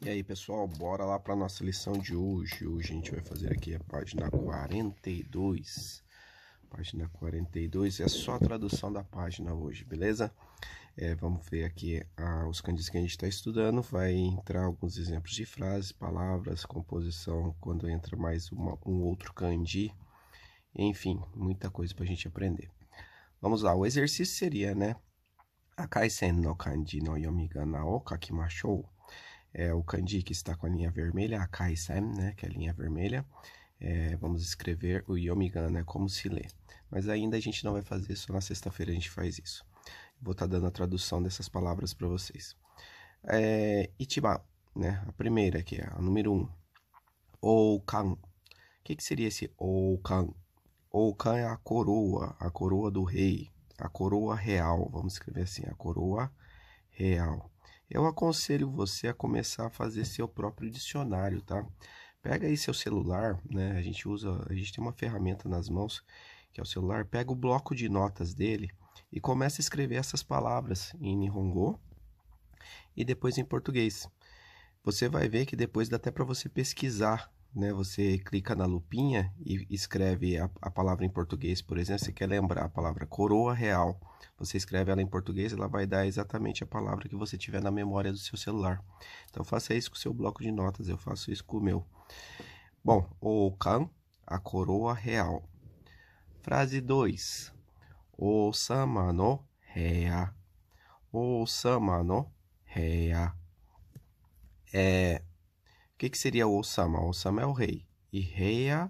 E aí pessoal, bora lá para nossa lição de hoje. Hoje a gente vai fazer aqui a página 42. Página 42 é só a tradução da página hoje, beleza? É, vamos ver aqui ah, os cândidos que a gente está estudando. Vai entrar alguns exemplos de frases, palavras, composição, quando entra mais uma, um outro candi. Enfim, muita coisa para a gente aprender. Vamos lá, o exercício seria, né? Akai sen no kanji no yomiga na o kakimashou. É, o kanji que está com a linha vermelha, a kaisen, né, que é a linha vermelha. É, vamos escrever o yomigan, né, como se lê. Mas ainda a gente não vai fazer, isso na sexta-feira a gente faz isso. Vou estar tá dando a tradução dessas palavras para vocês. É, ichiba, né, a primeira aqui é a número 1. Um. Oukan. O que, que seria esse oukan? Oukan é a coroa, a coroa do rei, a coroa real. Vamos escrever assim, a coroa real eu aconselho você a começar a fazer seu próprio dicionário, tá? Pega aí seu celular, né? A gente usa, a gente tem uma ferramenta nas mãos que é o celular. Pega o bloco de notas dele e começa a escrever essas palavras em Nihongo e depois em português. Você vai ver que depois dá até para você pesquisar né, você clica na lupinha e escreve a, a, palavra em português, por exemplo, você quer lembrar a palavra coroa real, você escreve ela em português, ela vai dar exatamente a palavra que você tiver na memória do seu celular. Então faça isso com o seu bloco de notas, eu faço isso com o meu. Bom, o can, a coroa real. Frase 2. O samano rea. O samano rea. É, o que, que seria o Osama? O Osama é o rei. E Reia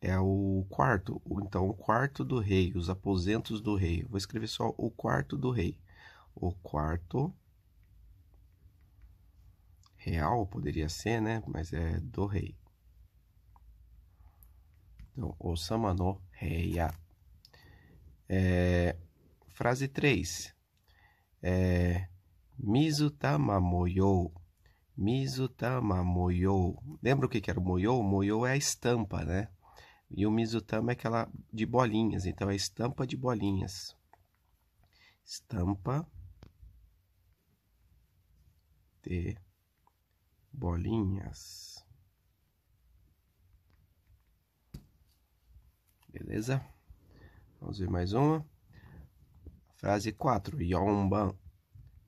é o quarto. Então, o quarto do rei, os aposentos do rei. Vou escrever só o quarto do rei. O quarto real poderia ser, né? Mas é do rei. Então, Osama no Reia. É, frase 3. É, Mizu tamamoyou. Mizutama tá moyou, Lembra o que, era o moyou? Moyou é a estampa, né? E o mizutama é aquela de bolinhas, então é estampa de bolinhas. Estampa de bolinhas. Beleza? Vamos ver mais uma. Frase 4. Yomban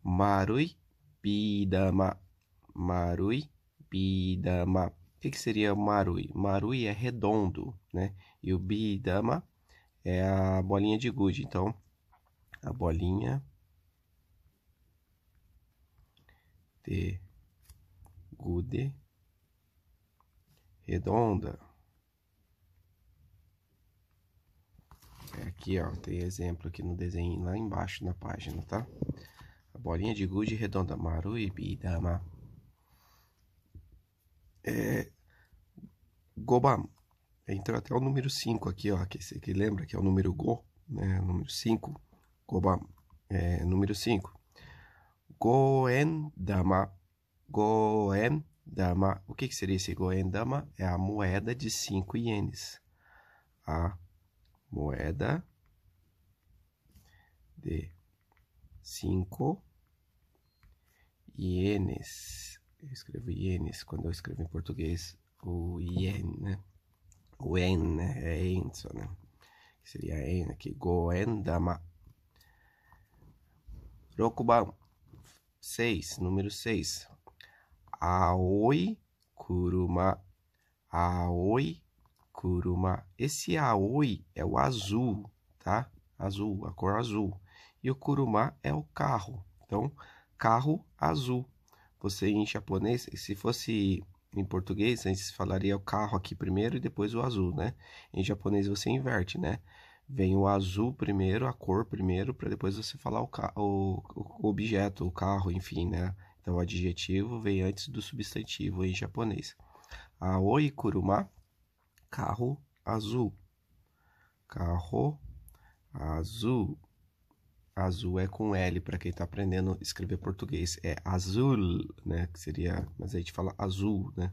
Marui Pidama marui bidama. O que, que seria marui? Marui é redondo, né? E o bidama é a bolinha de gude. Então, a bolinha de gude redonda. É aqui, ó, tem exemplo aqui no desenho lá embaixo na página, tá? A bolinha de gude redonda, Marui, bidama é, Gobam. Entra até o número 5 aqui, ó, que você que lembra que é o número Go, né? Número 5, Gobam, é, número 5. Goendama, Goendama. O que, que seria esse Goendama? É a moeda de 5 ienes. A moeda de 5 ienes eu escrevo ienes quando eu escrevo em português o ien, né? O en, né? É enzo, né? Que seria en aqui, goendama. Rokuban 6, número 6. Aoi kuruma. Aoi kuruma. Esse aoi é o azul, tá? Azul, a cor azul. E o kuruma é o carro. Então, carro azul você em japonês, se fosse em português, a gente falaria o carro aqui primeiro e depois o azul, né? Em japonês você inverte, né? Vem o azul primeiro, a cor primeiro, para depois você falar o, o, o objeto, o carro, enfim, né? Então, o adjetivo vem antes do substantivo em japonês. Aoi kuruma, carro azul. Carro azul azul é com L, para quem está aprendendo a escrever português. É azul, né? Que seria, mas a gente fala azul, né?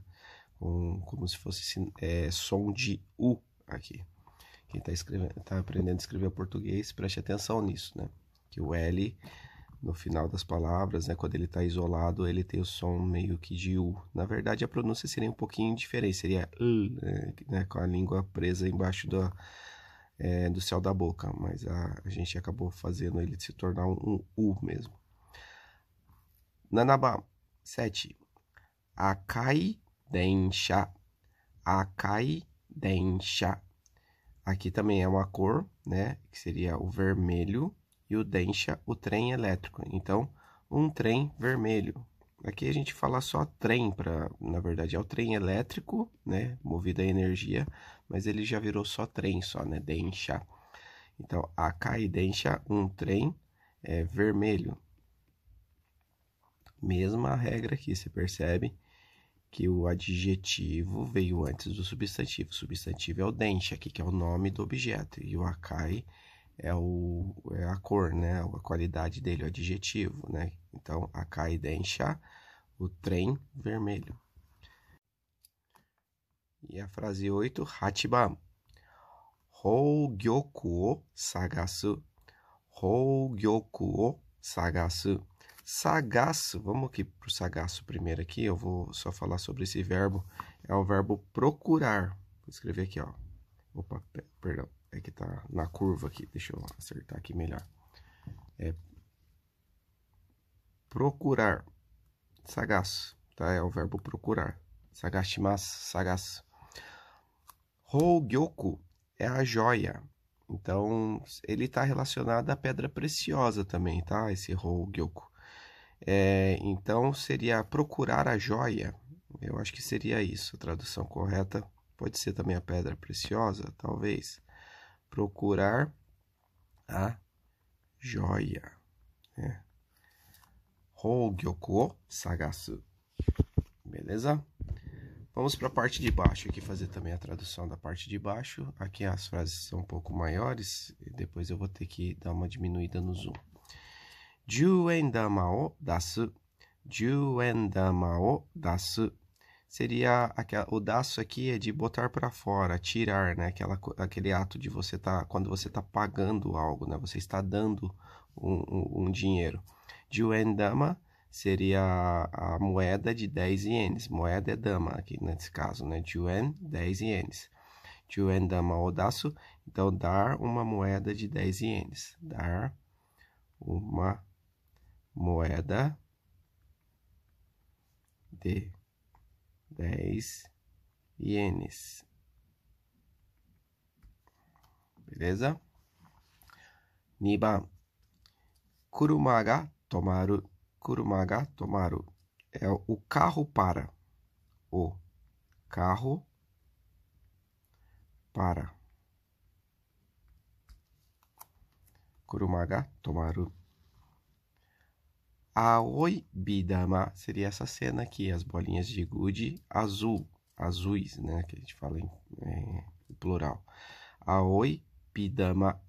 Com, como se fosse é, som de U aqui. Quem está tá aprendendo a escrever português, preste atenção nisso, né? Que o L, no final das palavras, né? Quando ele está isolado, ele tem o som meio que de U. Na verdade, a pronúncia seria um pouquinho diferente, seria L, né? né com a língua presa embaixo da é, do céu da boca, mas a, a, gente acabou fazendo ele se tornar um, um U mesmo. Nanaba 7. Akai densha. Akai densha. Aqui também é uma cor, né? Que seria o vermelho. E o densha, o trem elétrico. Então, um trem vermelho. Aqui a gente fala só trem, pra, na verdade é o trem elétrico, né, movido a energia, mas ele já virou só trem, só, né, Densha. Então, Akai Densha, um trem é, vermelho. Mesma regra aqui, você percebe que o adjetivo veio antes do substantivo. O substantivo é o Densha, aqui, que é o nome do objeto, e o Akai é, o, é a cor, né? A qualidade dele, o adjetivo, né? Então, a caidencha, o trem vermelho. E a frase 8, Hachiban. Hougyoku o sagasu. Hougyoku o sagasu. Sagaço, vamos aqui para o sagaço primeiro aqui, eu vou só falar sobre esse verbo. É o verbo procurar. Vou escrever aqui, ó. Opa, perdão é que tá na curva aqui, deixa eu acertar aqui melhor. É procurar, sagaço, tá? É o verbo procurar. Sagashimasu, sagaço. Hogyoku é a joia. Então, ele está relacionado à pedra preciosa também, tá? Esse Hogyoku. É, então, seria procurar a joia. Eu acho que seria isso a tradução correta. Pode ser também a pedra preciosa, talvez procurar a joia. É. sagasu. Beleza? Vamos para a parte de baixo aqui fazer também a tradução da parte de baixo. Aqui as frases são um pouco maiores e depois eu vou ter que dar uma diminuída no zoom. Juendama o dasu. Juendama o dasu seria o daço aqui é de botar para fora, tirar, né? Aquela, aquele ato de você tá quando você está pagando algo, né? Você está dando um, um, um dinheiro. De dama seria a, a moeda de 10 ienes, moeda é dama aqui nesse caso, né? Juan 10 ienes. Juan dama o daço, então dar uma moeda de 10 ienes, dar uma moeda de 10 ienes. Beleza? 2 Kurumaga tomaru. Kurumaga tomaru. É o carro para. O carro para. Kurumaga tomaru. Aoi Bidama seria essa cena aqui, as bolinhas de gude azul, azuis, né? Que a gente fala em, é, em plural. Aoi Bidama.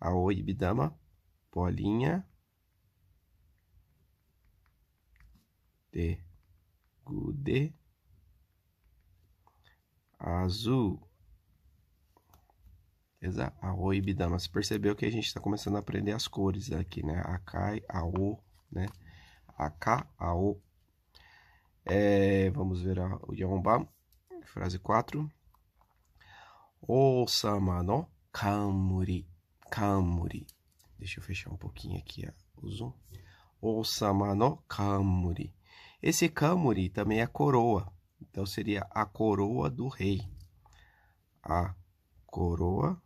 Aoi Bidama, bolinha de gude azul. Beleza? Aoi Bidama. Você percebeu que a gente está começando a aprender as cores aqui, né? Akai, aoi né? A K, a O. É, vamos ver a, o Yomba, Frase 4. Osama no Kamuri. Kamuri. Deixa eu fechar um pouquinho aqui ó, o zoom. Osama no Kamuri. Esse Kamuri também é coroa. Então seria a coroa do rei. A coroa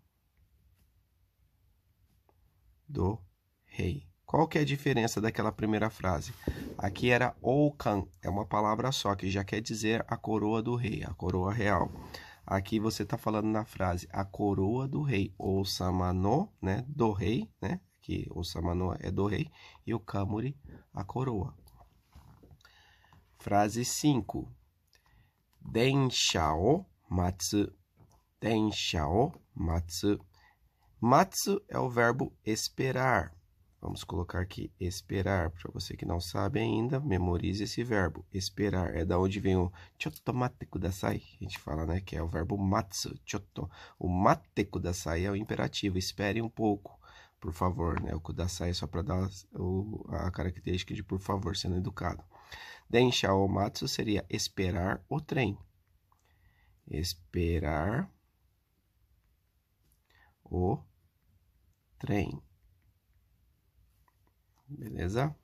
do rei. Qual que é a diferença daquela primeira frase? Aqui era Okan, é uma palavra só, que já quer dizer a coroa do rei, a coroa real. Aqui você está falando na frase a coroa do rei, ou samano, né, do rei, né, que o samano é do rei, e o kamuri, a coroa. Frase 5. Denshao matsu. Denshao matsu. Matsu é o verbo esperar. Vamos colocar aqui esperar. Para você que não sabe ainda, memorize esse verbo. Esperar é da onde vem o chotto da sai A gente fala, né, que é o verbo matsu, chotto. O da sai é o imperativo, espere um pouco, por favor, né? O kudasai é só para dar o, a característica de por favor, sendo educado. Densha o matsu seria esperar o trem. Esperar o trem beleza?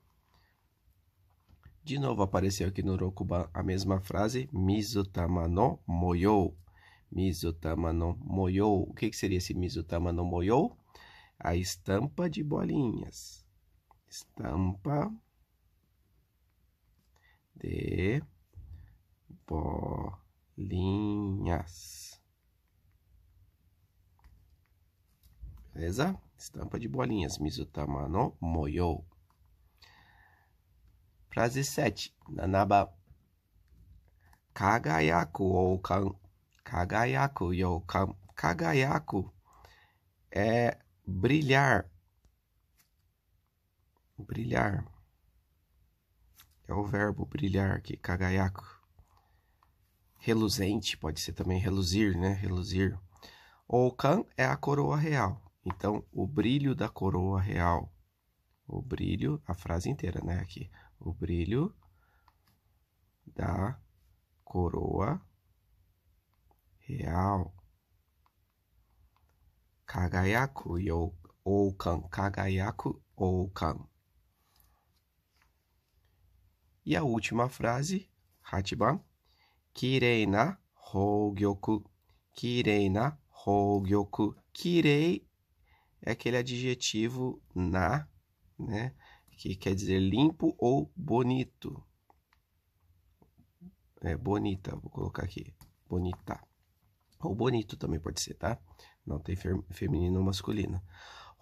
De novo apareceu aqui no Rokuba a mesma frase, Mizutama no moyo. Mizutama no O que, que seria esse Mizutama no A estampa de bolinhas. Estampa de bolinhas. Beleza? Estampa de bolinhas, Mizutama no Frase 7. Nanaba. Kagayaku ou kan, Kagayaku yokan. Kagayaku é brilhar. Brilhar. É o verbo brilhar aqui, kagayaku. Reluzente, pode ser também reluzir, né? Reluzir. Okan é a coroa real. Então, o brilho da coroa real. O brilho, a frase inteira, né? Aqui o brilho da coroa real. Kagayaku Oukan. Kagayaku Oukan. E a última frase, Hachiban. Kirei na Hogyoku. Kirei na Hogyoku. Kirei é aquele adjetivo na, né? que quer dizer limpo ou bonito. É bonita, vou colocar aqui. Bonita. Ou bonito também pode ser, tá? Não tem feminino ou masculino.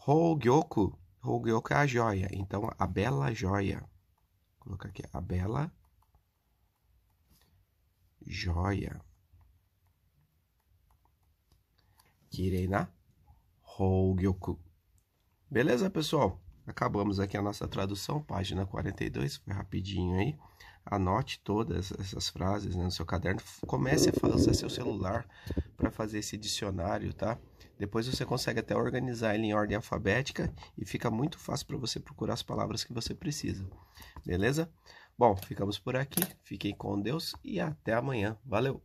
Hogyoku. Hogyoku é a joia. Então, a bela joia. Vou colocar aqui. A bela joia. Kirei na Hogyoku. Beleza, pessoal? Acabamos aqui a nossa tradução, página 42, foi rapidinho aí. Anote todas essas frases né, no seu caderno. Comece a usar seu celular para fazer esse dicionário, tá? Depois você consegue até organizar ele em ordem alfabética e fica muito fácil para você procurar as palavras que você precisa. Beleza? Bom, ficamos por aqui. Fiquem com Deus e até amanhã. Valeu!